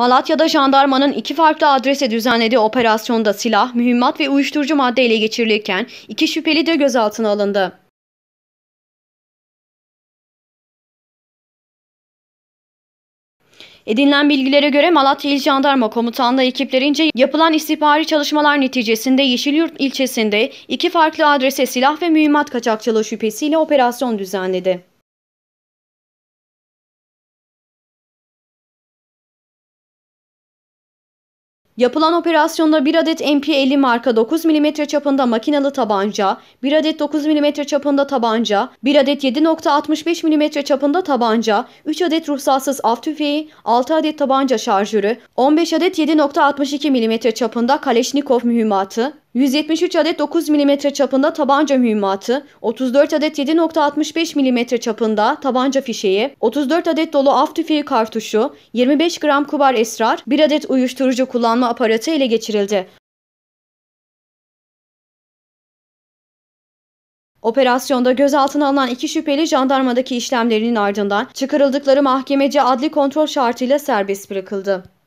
Malatya'da jandarmanın iki farklı adrese düzenlediği operasyonda silah, mühimmat ve uyuşturucu madde ele geçirilirken iki şüpheli de gözaltına alındı. Edinilen bilgilere göre Malatya İl Jandarma Komutanlığı ekiplerince yapılan istihbari çalışmalar neticesinde Yeşilyurt ilçesinde iki farklı adrese silah ve mühimmat kaçakçılığı şüphesiyle operasyon düzenledi. Yapılan operasyonda bir adet MP50 marka 9 mm çapında makinalı tabanca, bir adet 9 mm çapında tabanca, bir adet 7.65 mm çapında tabanca, 3 adet ruhsatsız av tüfeği, 6 adet tabanca şarjörü, 15 adet 7.62 mm çapında Kaleşnikov mühimmatı, 173 adet 9 mm çapında tabanca mühimmatı, 34 adet 7.65 mm çapında tabanca fişeği, 34 adet dolu av tüfeği kartuşu, 25 gram kubar esrar, 1 adet uyuşturucu kullanma aparatı ele geçirildi. Operasyonda gözaltına alınan iki şüpheli jandarmadaki işlemlerinin ardından çıkarıldıkları mahkemece adli kontrol şartıyla serbest bırakıldı.